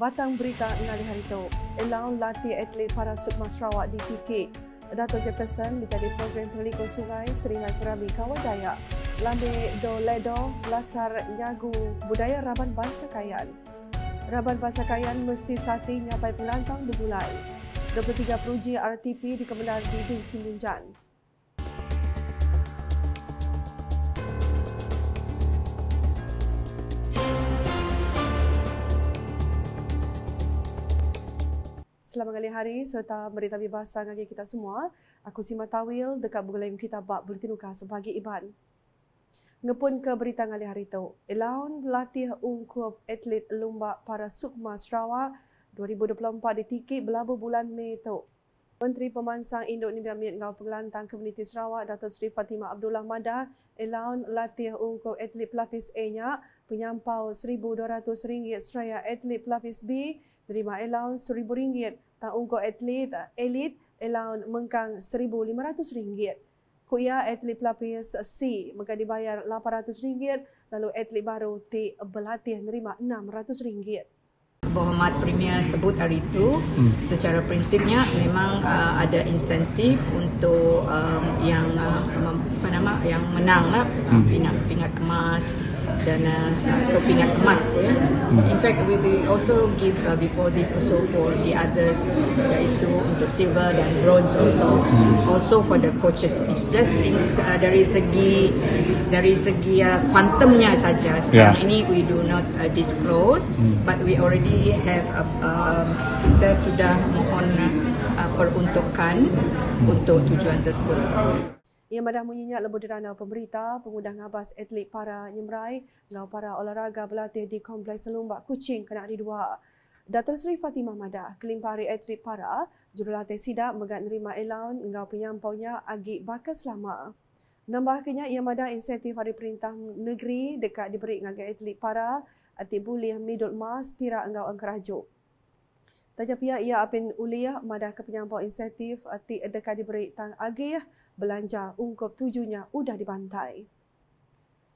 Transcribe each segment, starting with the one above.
Batang berita ngali hari itu, Elang latih atlet para Sukma Sarawak di PK. Dato Jefferson menjadi program pelikul sungai Seringai Kerami Kawan Dayak. do ledo lasar nyagu budaya Raban Bansa Kayan. Raban Bansa Kayan mesti sati nyapai penantang dibulai. 23 peruji RTP dikemenang di Bilsi Minjan. Selamat kali hari serta berita bebas bagi kita semua. Aku Sima Tawil dekat Bungalayu kita bab Bulletin Uka sebagai Iban. Ngepun ke berita kali hari itu. Elaun melatih ungkup atlet lumba para Sukma Sarawak 2024 di Tiki berlabuh bulan Mei itu. Menteri Pemansang Induk Nibia Miet Ngau Pengelantang Komuniti Sarawak Datuk Sri Fatimah Abdullah Mada elaun latih ungkup atlet pelapis A-nya penyampau RM1,200 seraya atlet pelapis B terima allowance seribu ringgit. Tak ungko atlet elit allowance mengkang seribu lima ratus ringgit. Kuya atlet pelapis C mengkang dibayar lapan ratus ringgit. Lalu atlet baru T berlatih terima enam ratus ringgit. Bohemat Premier sebut hari itu hmm. secara prinsipnya memang uh, ada insentif untuk um, yang uh, mem, apa nama yang menang lah uh, hmm. pingat pingat emas dana uh, uh so pingat emas ya. Hmm. In fact, we we also give uh, before this also for the others yaitu untuk silver dan bronze also hmm. also for the coaches. It's just in, uh, dari segi dari segi uh, quantumnya saja. Sekarang yeah. ini we do not uh, disclose, mm. but we already have a, uh, um, kita sudah mohon uh, peruntukan mm. untuk tujuan tersebut yang madah menyinyak lembu derana pemerintah, pengundang abas atlet para nyemrai, ngau para olahraga berlatih di Kompleks Selumbak kucing Kena di Dua. Dato' Sri Fatimah Madah, kelimpari atlet para, jurulatih sidak megat nerima elaun ngau penyampaunya Agi Bakar Selama. Nambah kenya ia mada insentif dari perintah negeri dekat diberi dengan atlet para, atlet bulih midut mas, pira engkau engkerajuk. Tanya pihak ia apin uliah madah ke penyampau insentif uh, ti dekat diberi tang agih ya, belanja ungkup tujuhnya sudah dibantai.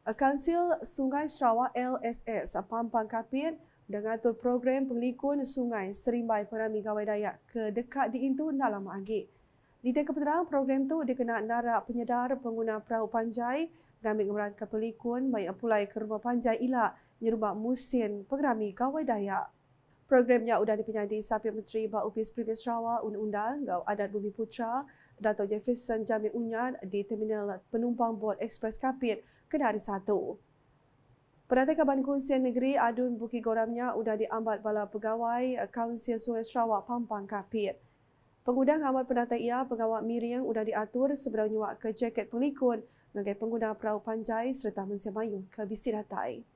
Uh, Kansil Sungai Sarawak LSS uh, Pampang Kapit mengatur program penglikun sungai Serimbai Perami Gawai Dayak ke dekat di itu dalam agi. Di tengah keterang, program itu dikenal narak penyedar pengguna perahu panjai ngambil ngemeran ke pelikun baik pulai ke rumah panjai ilak nyerubak musim pengerami Gawai Dayak. Programnya yang sudah dipenyadi Sapi Menteri Bahagian Upis Primis Sarawak, Undang-Undang, Gau Adat Bumi Putra, datuk Jefferson Jamil Unyad di Terminal Penumpang Bot Express Kapit, Kedari 1. Perdana Kaban Kunsian Negeri Adun Bukit Goramnya sudah diambat bala pegawai Kaunsian Sungai Sarawak Pampang Kapit. Pengguna amat pendatang ia pengawal miring sudah diatur sebelum nyuak ke jaket pelikun sebagai pengguna perahu panjai serta mensiamayu ke bisi datai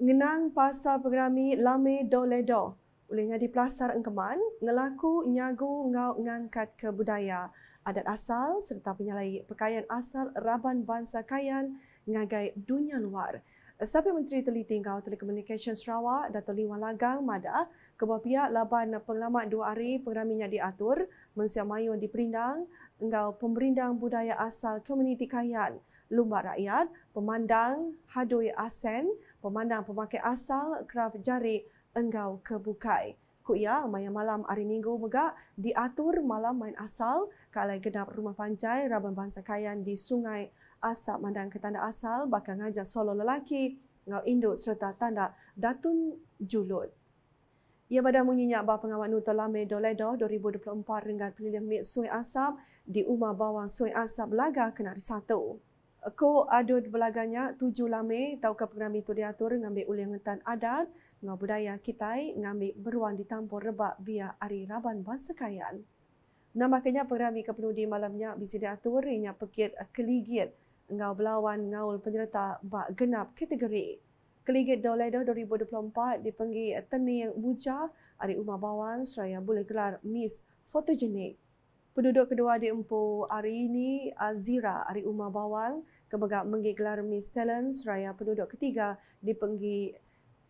ngenang pasal pegerami lame doledo boleh ngadi pelasar engkeman ngelaku nyagu ngau ngangkat ke budaya adat asal serta penyalai pakaian asal raban bangsa kayan ngagai dunia luar. Sabi Menteri Teli Tinggal Telekomunikasi Sarawak, Dato' Lee Lagang, MADA, kebuah pihak laban pengelamat dua hari pengeraminya diatur, Mensia Mayun di Perindang, engkau pemberindang budaya asal komuniti kayan, lumba rakyat, pemandang hadui asen, pemandang pemakai asal, kraf jari, enggau kebukai. kuya maya malam hari minggu mega diatur malam main asal, kalai genap rumah panjai, raban bangsa kayan di sungai, asap mandan ke tanda asal bakal ngajar solo lelaki, ngau induk serta tanda datun julut. Ia pada munyinya bah pengawal Nuto Lame Doledo 2024 dengan pilihan mit sungai asap di Umar Bawang Sungai Asap Belaga kena satu. Ko adun belaganya tujuh lame tahu ke program itu diatur ngambil uli ngetan adat ngau budaya kita ngambil beruang ditampur rebak via Ari Raban Bansa Kayan. Nambah kenyap program di malamnya bisa diatur ingat pekit keligit ngau belawan ngau penyerta bak genap kategori Keligit Dolado 2024 dipenggi teni yang muja Ari umah Bawang seraya boleh gelar Miss Photogenic. Penduduk kedua di Empu hari ini Azira Ari umah Bawang kebegak menggi gelar Miss Talent seraya penduduk ketiga dipenggi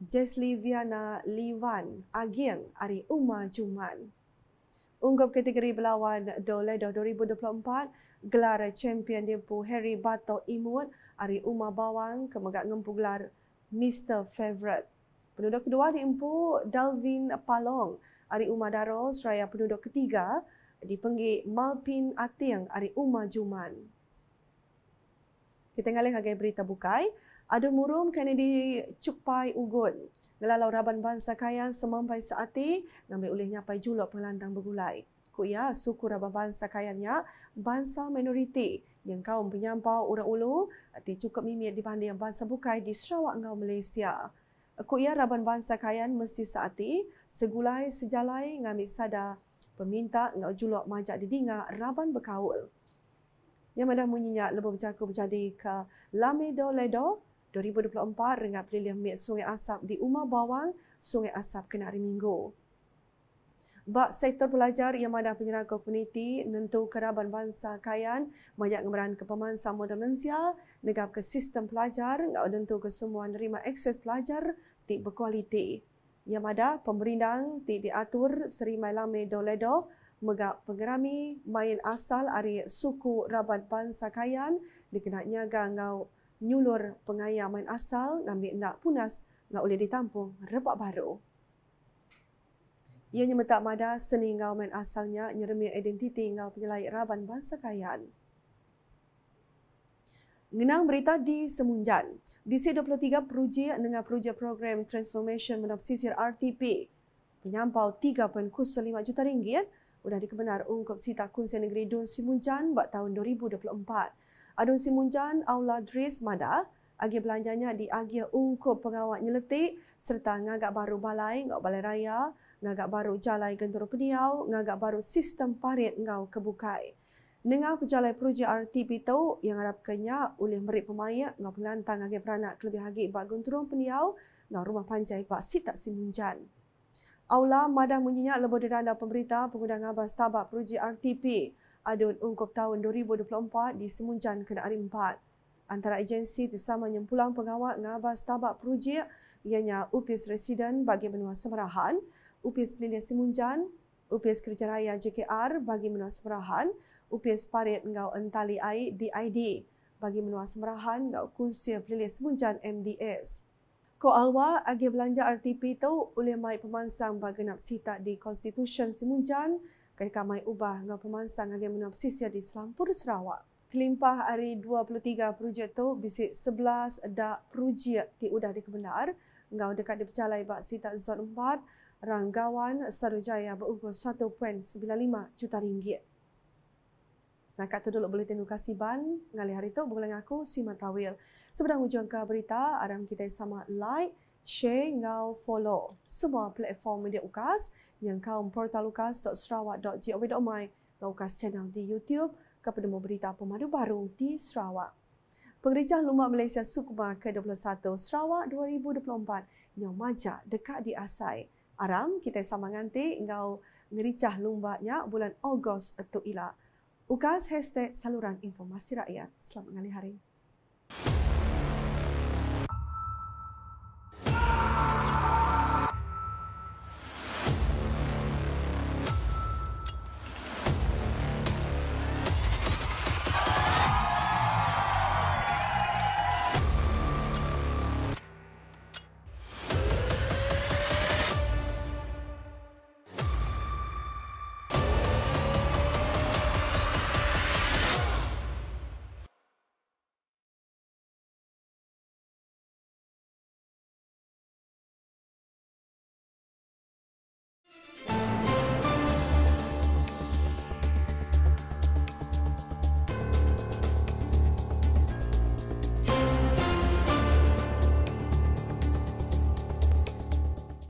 Jesli Viana Liwan Agian Ari umah Jumat unggul ke-3 berlawan Dole 2024 gelar champion dia pun Harry Bato Imut Ari Uma Bawang kemegak ngempu gelar Mr. Favorite. Penduduk kedua diempu Dalvin Palong Ari Uma Daros Raya penduduk ketiga dipanggil Malpin Ating Ari Uma Juman kita ngalih agai berita bukai. Ada murum kena di dicukpai ugun. Ngelalau raban bangsa kayaan semampai saati, ngambil oleh nyapai julok pengelantang bergulai. Kuk suku raban bangsa kayaannya bangsa minoriti. Yang kaum penyampau orang ulu, hati cukup mimik dibanding bangsa bukai di Sarawak ngau Malaysia. Kuk raban bangsa kayaan mesti saati, segulai sejalai ngambil sada peminta ngau julok majak didinga raban berkaul yang mana menyiak lebih bercakap menjadi ke Lame Do Ledo 2024 dengan pilihan Mek Sungai Asap di Uma Bawang, Sungai Asap Kenari Minggu. Bak sektor pelajar yang mana penyerang komuniti nentu keraban bangsa kayan banyak ngemeran ke paman sama dan negap ke sistem pelajar ngak nentu ke semua nerima akses pelajar tipe kualiti yang ada pemerindang ti diatur Seri Malam Medoledo mega pengerami main asal ari suku Raban Pan Sakayan dikenaknya gangau nyulur pengaya main asal ngambil nak punas ngau boleh ditampung rebak baru. Ia nyemetak mada seni ngau main asalnya nyeremi identiti ngau penyelai Raban Pan Sakayan. Ngenang berita di Semunjan. DC23 peruji dengan projek program transformation menop RTP penyampau 3.05 juta ringgit ya. sudah dikebenar ungkap Sita Kunsi Negeri Dun Simunjan buat tahun 2024. Adun Simunjan Aula Dries Mada agih belanjanya di agih ungkup pengawal nyeletik serta ngagak baru balai ngau balai raya, ngagak baru jalai gentur peniau, ngagak baru sistem parit ngau kebukai. Nengah pejalan projek RTB itu, yang harapkannya oleh merik pemayak dengan pelantang agak peranak kelebih lagi bak gunturung peniau dengan rumah panjai bak sitak simunjan. Aula madah menyenyak lebih dirandau pemerintah pengundang abas tabak projek RTP adun ungkup tahun 2024 di Semunjan kena hari 4. Antara agensi tersama nyempulang pengawal ngabas tabak projek ianya UPIS Residen bagi benua Semerahan, UPIS Pelilian Semunjan, UPIS Kerja Raya JKR bagi benua Semerahan, upis parit ngau entali ai DID bagi menua semerahan ngau kunsia pelilis semunjan MDS. Ko alwa agi belanja RTP tu oleh mai pemansang bagenap sita di Constitution Semunjan ketika mai ubah ngau pemansang agi menua pesisir di Selampur Sarawak. Kelimpah hari 23 projek tu bisik 11 dak projek ti udah di dikebenar ngau dekat di pecalai bak sita zon 4 Ranggawan Sarujaya berukur 1.95 juta ringgit. Nah, kat tu duduk buletin Luka Siban, ngali hari tu, boleh ngaku si Matawil. Sebenarnya ujung ke berita, aram kita sama like, share, ngau follow semua platform media Ukas yang kau portal dot ukas.sarawak.gov.my dan Ukas channel di YouTube kepada berita pemandu baru di Sarawak. Pengerja Lumba Malaysia Sukma ke-21 Sarawak 2024 yang maja dekat di Asai. Aram, kita sama nganti ngau ngericah lumbaknya bulan Ogos itu ilak. UGAS hashtag saluran informasi rakyat. Selamat mengalih hari.